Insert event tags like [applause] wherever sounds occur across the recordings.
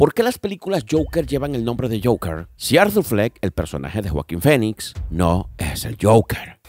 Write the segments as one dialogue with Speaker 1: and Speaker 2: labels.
Speaker 1: ¿Por qué las películas Joker llevan el nombre de Joker si Arthur Fleck, el personaje de Joaquín Phoenix, no es el Joker?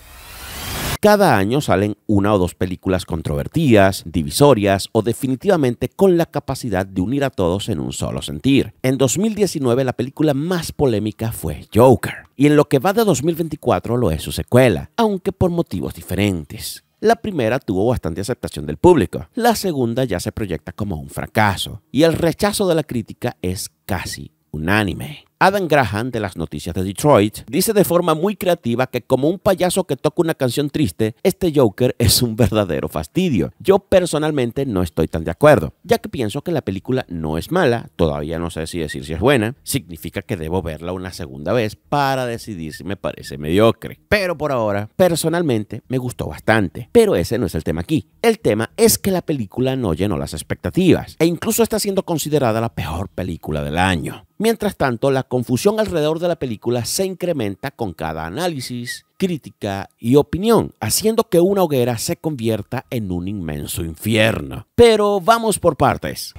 Speaker 1: Cada año salen una o dos películas controvertidas, divisorias o definitivamente con la capacidad de unir a todos en un solo sentir. En 2019 la película más polémica fue Joker y en lo que va de 2024 lo es su secuela, aunque por motivos diferentes. La primera tuvo bastante aceptación del público, la segunda ya se proyecta como un fracaso, y el rechazo de la crítica es casi unánime. Adam Graham de las noticias de Detroit dice de forma muy creativa que como un payaso que toca una canción triste, este Joker es un verdadero fastidio. Yo personalmente no estoy tan de acuerdo, ya que pienso que la película no es mala, todavía no sé si decir si es buena, significa que debo verla una segunda vez para decidir si me parece mediocre. Pero por ahora, personalmente me gustó bastante, pero ese no es el tema aquí. El tema es que la película no llenó las expectativas e incluso está siendo considerada la peor película del año. Mientras tanto, la confusión alrededor de la película se incrementa con cada análisis, crítica y opinión, haciendo que una hoguera se convierta en un inmenso infierno. Pero vamos por partes.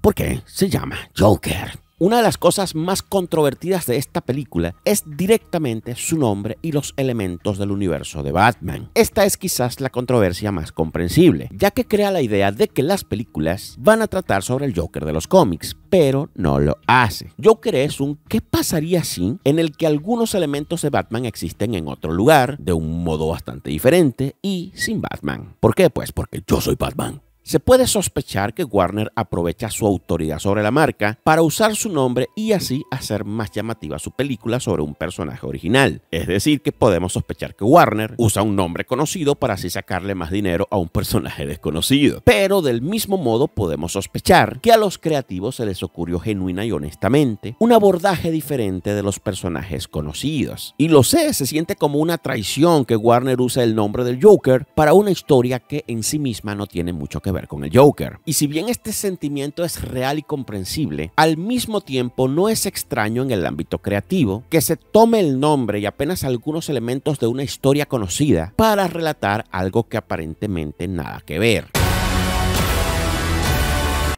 Speaker 1: ¿Por qué se llama Joker? Una de las cosas más controvertidas de esta película es directamente su nombre y los elementos del universo de Batman. Esta es quizás la controversia más comprensible, ya que crea la idea de que las películas van a tratar sobre el Joker de los cómics, pero no lo hace. Joker es un ¿qué pasaría si? en el que algunos elementos de Batman existen en otro lugar, de un modo bastante diferente y sin Batman. ¿Por qué? Pues porque yo soy Batman. Se puede sospechar que Warner aprovecha su autoridad sobre la marca para usar su nombre y así hacer más llamativa su película sobre un personaje original. Es decir, que podemos sospechar que Warner usa un nombre conocido para así sacarle más dinero a un personaje desconocido. Pero del mismo modo podemos sospechar que a los creativos se les ocurrió genuina y honestamente un abordaje diferente de los personajes conocidos. Y lo sé, se siente como una traición que Warner usa el nombre del Joker para una historia que en sí misma no tiene mucho que ver con el Joker. Y si bien este sentimiento es real y comprensible, al mismo tiempo no es extraño en el ámbito creativo que se tome el nombre y apenas algunos elementos de una historia conocida para relatar algo que aparentemente nada que ver.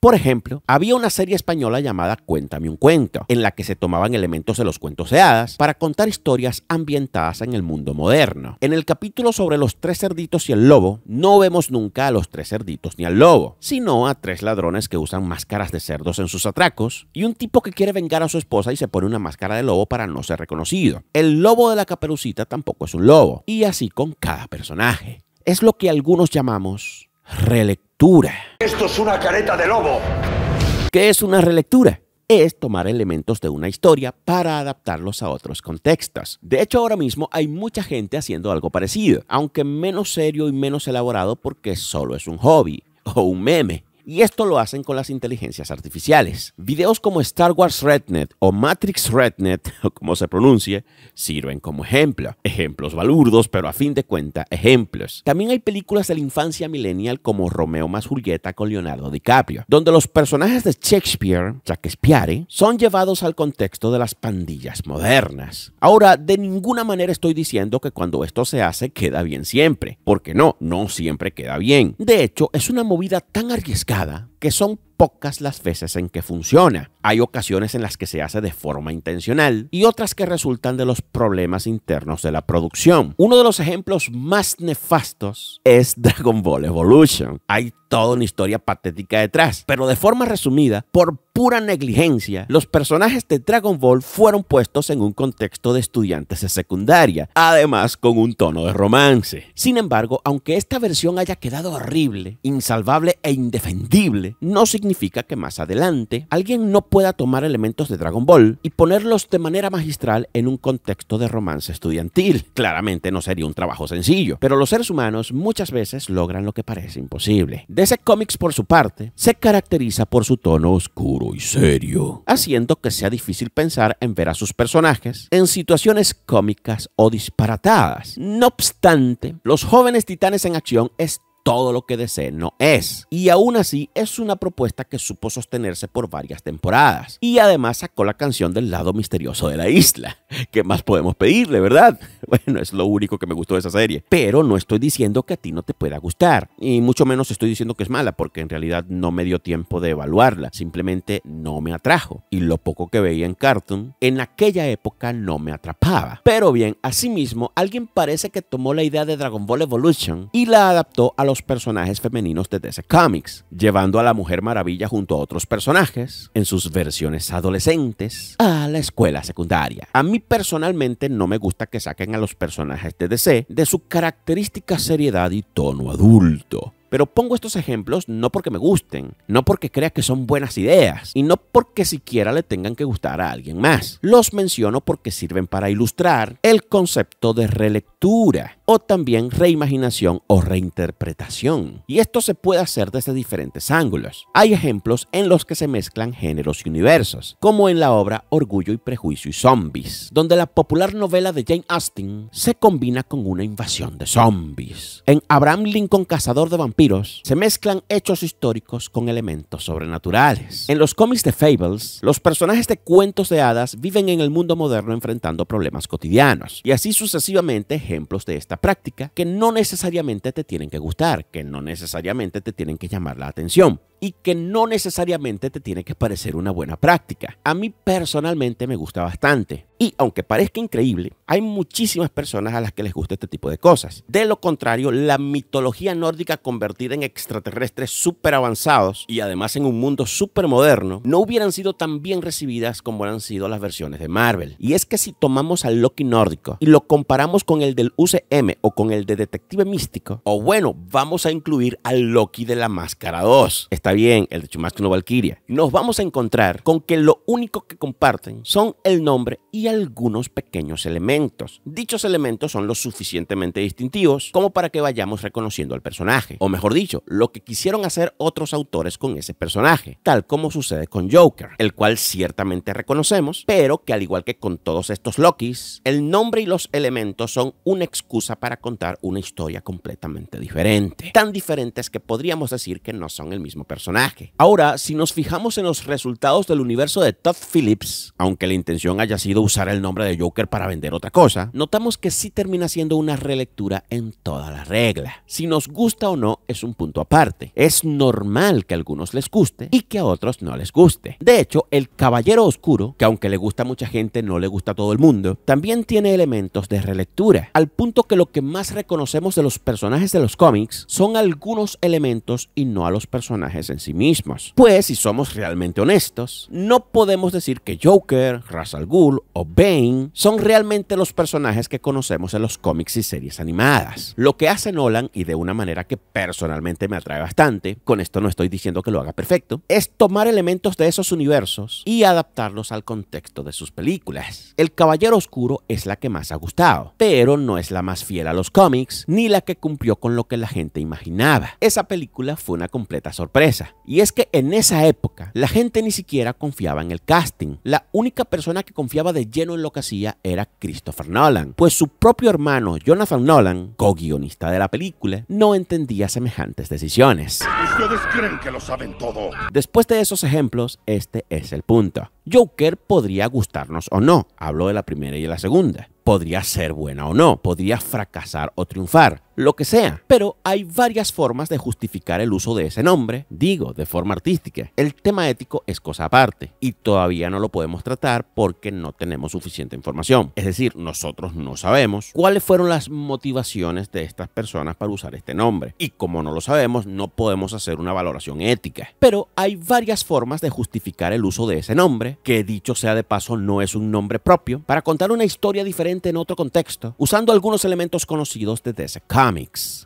Speaker 1: Por ejemplo, había una serie española llamada Cuéntame un cuento, en la que se tomaban elementos de los cuentos de hadas para contar historias ambientadas en el mundo moderno. En el capítulo sobre los tres cerditos y el lobo, no vemos nunca a los tres cerditos ni al lobo, sino a tres ladrones que usan máscaras de cerdos en sus atracos y un tipo que quiere vengar a su esposa y se pone una máscara de lobo para no ser reconocido. El lobo de la caperucita tampoco es un lobo, y así con cada personaje. Es lo que algunos llamamos relectura esto es una careta de lobo. ¿Qué es una relectura? es tomar elementos de una historia para adaptarlos a otros contextos. De hecho, ahora mismo hay mucha gente haciendo algo parecido, aunque menos serio y menos elaborado porque solo es un hobby o un meme. Y esto lo hacen con las inteligencias artificiales. Videos como Star Wars RedNet o Matrix RedNet, [laughs] o como se pronuncie, sirven como ejemplo. Ejemplos balurdos, pero a fin de cuenta, ejemplos. También hay películas de la infancia millennial como Romeo más Julieta con Leonardo DiCaprio, donde los personajes de Shakespeare, Shakespeare, son llevados al contexto de las pandillas modernas. Ahora, de ninguna manera estoy diciendo que cuando esto se hace queda bien siempre, porque no, no siempre queda bien. De hecho, es una movida tan arriesgada que son pocas las veces en que funciona. Hay ocasiones en las que se hace de forma intencional y otras que resultan de los problemas internos de la producción. Uno de los ejemplos más nefastos es Dragon Ball Evolution. Hay toda una historia patética detrás, pero de forma resumida, por pura negligencia, los personajes de Dragon Ball fueron puestos en un contexto de estudiantes de secundaria, además con un tono de romance. Sin embargo, aunque esta versión haya quedado horrible, insalvable e indefendible, no significa significa que más adelante alguien no pueda tomar elementos de Dragon Ball y ponerlos de manera magistral en un contexto de romance estudiantil. [laughs] Claramente no sería un trabajo sencillo, pero los seres humanos muchas veces logran lo que parece imposible. DC Comics, por su parte, se caracteriza por su tono oscuro y serio, haciendo que sea difícil pensar en ver a sus personajes en situaciones cómicas o disparatadas. No obstante, Los jóvenes titanes en acción están todo lo que desee no es. Y aún así es una propuesta que supo sostenerse por varias temporadas. Y además sacó la canción del lado misterioso de la isla. [laughs] ¿Qué más podemos pedirle, verdad? [laughs] Bueno, es lo único que me gustó de esa serie. Pero no estoy diciendo que a ti no te pueda gustar. Y mucho menos estoy diciendo que es mala, porque en realidad no me dio tiempo de evaluarla. Simplemente no me atrajo. Y lo poco que veía en Cartoon, en aquella época no me atrapaba. Pero bien, asimismo, alguien parece que tomó la idea de Dragon Ball Evolution y la adaptó a personajes femeninos de DC Comics, llevando a la Mujer Maravilla junto a otros personajes, en sus versiones adolescentes, a la escuela secundaria. A mí personalmente no me gusta que saquen a los personajes de DC de su característica seriedad y tono adulto. Pero pongo estos ejemplos no porque me gusten, no porque crea que son buenas ideas y no porque siquiera le tengan que gustar a alguien más. Los menciono porque sirven para ilustrar el concepto de relectura o también reimaginación o reinterpretación. Y esto se puede hacer desde diferentes ángulos. Hay ejemplos en los que se mezclan géneros y universos, como en la obra Orgullo y Prejuicio y Zombies, donde la popular novela de Jane Austen se combina con una invasión de zombies. En Abraham Lincoln Cazador de Vampiros se mezclan hechos históricos con elementos sobrenaturales. En los cómics de Fables, los personajes de cuentos de hadas viven en el mundo moderno enfrentando problemas cotidianos, y así sucesivamente ejemplos de esta práctica que no necesariamente te tienen que gustar, que no necesariamente te tienen que llamar la atención, y que no necesariamente te tiene que parecer una buena práctica. A mí personalmente me gusta bastante. Y aunque parezca increíble, hay muchísimas personas a las que les gusta este tipo de cosas. De lo contrario, la mitología nórdica convertida en extraterrestres súper avanzados y además en un mundo súper moderno, no hubieran sido tan bien recibidas como han sido las versiones de Marvel. Y es que si tomamos al Loki nórdico y lo comparamos con el del UCM o con el de Detective Místico, o bueno, vamos a incluir al Loki de la Máscara 2. Está bien, el de Chumasco no Valkyria, nos vamos a encontrar con que lo único que comparten son el nombre y algunos pequeños elementos. Dichos elementos son lo suficientemente distintivos como para que vayamos reconociendo al personaje, o mejor dicho, lo que quisieron hacer otros autores con ese personaje, tal como sucede con Joker, el cual ciertamente reconocemos, pero que al igual que con todos estos Lokis, el nombre y los elementos son una excusa para contar una historia completamente diferente, tan diferentes que podríamos decir que no son el mismo personaje Ahora, si nos fijamos en los resultados del universo de Todd Phillips, aunque la intención haya sido usar el nombre de Joker para vender otra cosa, notamos que sí termina siendo una relectura en toda la regla. Si nos gusta o no es un punto aparte. Es normal que a algunos les guste y que a otros no les guste. De hecho, el Caballero Oscuro, que aunque le gusta a mucha gente, no le gusta a todo el mundo, también tiene elementos de relectura, al punto que lo que más reconocemos de los personajes de los cómics son algunos elementos y no a los personajes en sí mismos. Pues, si somos realmente honestos, no podemos decir que Joker, Ra's al Ghul o Bane son realmente los personajes que conocemos en los cómics y series animadas. Lo que hace Nolan, y de una manera que personalmente me atrae bastante, con esto no estoy diciendo que lo haga perfecto, es tomar elementos de esos universos y adaptarlos al contexto de sus películas. El Caballero Oscuro es la que más ha gustado, pero no es la más fiel a los cómics ni la que cumplió con lo que la gente imaginaba. Esa película fue una completa sorpresa y es que en esa época la gente ni siquiera confiaba en el casting. La única persona que confiaba de lleno en lo que hacía era Christopher Nolan, pues su propio hermano Jonathan Nolan, co-guionista de la película, no entendía semejantes decisiones. saben Después de esos ejemplos, este es el punto. Joker podría gustarnos o no, hablo de la primera y de la segunda. Podría ser buena o no, podría fracasar o triunfar lo que sea. Pero hay varias formas de justificar el uso de ese nombre, digo, de forma artística. El tema ético es cosa aparte y todavía no lo podemos tratar porque no tenemos suficiente información. Es decir, nosotros no sabemos cuáles fueron las motivaciones de estas personas para usar este nombre. Y como no lo sabemos, no podemos hacer una valoración ética. Pero hay varias formas de justificar el uso de ese nombre, que dicho sea de paso no es un nombre propio, para contar una historia diferente en otro contexto, usando algunos elementos conocidos de ese.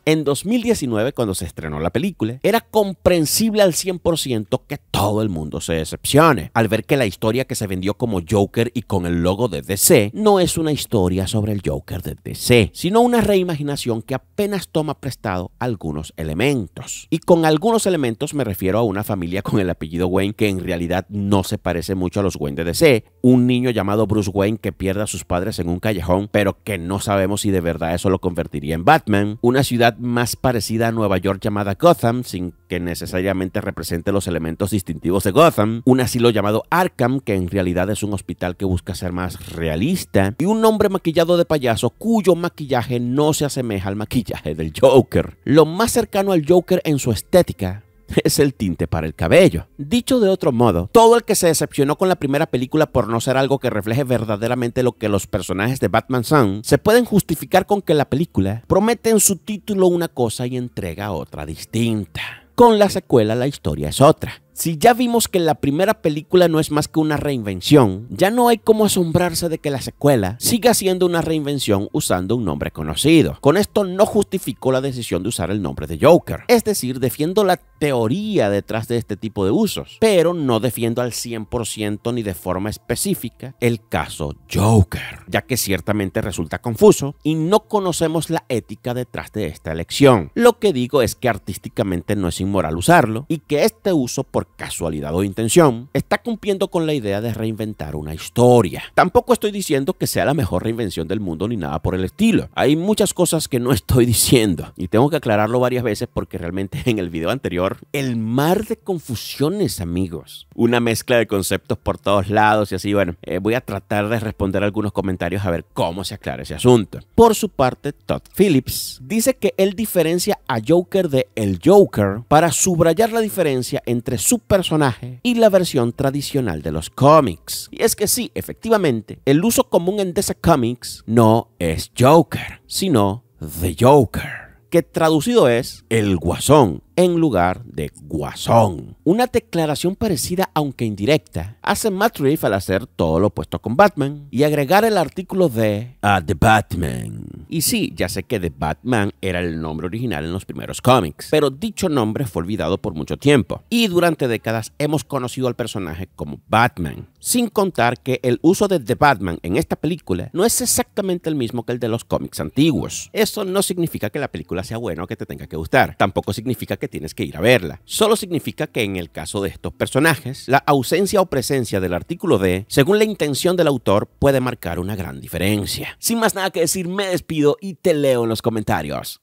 Speaker 1: En 2019, cuando se estrenó la película, era comprensible al 100% que todo el mundo se decepcione al ver que la historia que se vendió como Joker y con el logo de DC no es una historia sobre el Joker de DC, sino una reimaginación que apenas toma prestado algunos elementos. Y con algunos elementos me refiero a una familia con el apellido Wayne que en realidad no se parece mucho a los Wayne de DC, un niño llamado Bruce Wayne que pierde a sus padres en un callejón, pero que no sabemos si de verdad eso lo convertiría en Batman, una ciudad más parecida a Nueva York llamada Gotham, sin que necesariamente represente los elementos distintivos de Gotham, un asilo llamado Arkham, que en realidad es un hospital que busca ser más realista, y un hombre maquillado de payaso cuyo maquillaje no se asemeja al maquillaje del Joker. Lo más cercano al Joker en su estética [laughs] es el tinte para el cabello. Dicho de otro modo, todo el que se decepcionó con la primera película por no ser algo que refleje verdaderamente lo que los personajes de Batman son, se pueden justificar con que la película promete en su título una cosa y entrega otra distinta. Con la secuela la historia es otra. Si ya vimos que la primera película no es más que una reinvención, ya no hay como asombrarse de que la secuela siga siendo una reinvención usando un nombre conocido. Con esto no justificó la decisión de usar el nombre de Joker. Es decir, defiendo la teoría detrás de este tipo de usos, pero no defiendo al 100% ni de forma específica el caso Joker, ya que ciertamente resulta confuso y no conocemos la ética detrás de esta elección. Lo que digo es que artísticamente no es inmoral usarlo y que este uso por casualidad o intención, está cumpliendo con la idea de reinventar una historia. Tampoco estoy diciendo que sea la mejor reinvención del mundo ni nada por el estilo. Hay muchas cosas que no [laughs] estoy diciendo y tengo que aclararlo varias veces porque realmente en el video anterior, el mar de confusiones, amigos. Una mezcla de conceptos por todos lados y así, bueno, eh, voy a tratar de responder algunos comentarios a ver cómo se aclara ese asunto. Por su parte, Todd Phillips dice que él diferencia a Joker de el Joker para subrayar la diferencia entre su personaje y la versión tradicional de los cómics. Y es que sí, efectivamente, el uso común en DC Comics no es Joker, sino The Joker que traducido es el guasón en lugar de Guasón. Una declaración parecida, aunque indirecta, hace Matt Reeves al hacer todo lo opuesto con Batman y agregar el artículo de A The Batman. Y sí, ya sé que The Batman era el nombre original en los primeros cómics, pero dicho nombre fue olvidado por mucho tiempo y durante décadas hemos conocido al personaje como Batman. Sin contar que el uso de The Batman en esta película no es exactamente el mismo que el de los cómics antiguos. Eso no significa que la película sea buena o que te tenga que gustar. Tampoco significa que tienes que ir a verla. Solo significa que en el caso de estos personajes, la ausencia o presencia del artículo D, según la intención del autor, puede marcar una gran diferencia. Sin más nada que decir, me despido y te leo en los comentarios.